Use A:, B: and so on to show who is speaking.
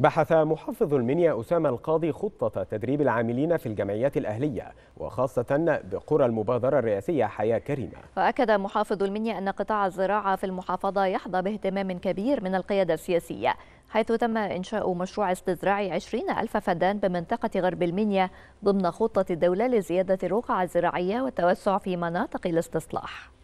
A: بحث محافظ المنيا أسامة القاضي خطة تدريب العاملين في الجمعيات الأهلية وخاصة بقرى المبادرة الرئاسية حياة كريمة
B: وأكد محافظ المنيا أن قطاع الزراعة في المحافظة يحظى باهتمام كبير من القيادة السياسية حيث تم إنشاء مشروع استزراع 20 ألف فدان بمنطقة غرب المنيا ضمن خطة الدولة لزيادة الرقعة الزراعية والتوسع في مناطق الاستصلاح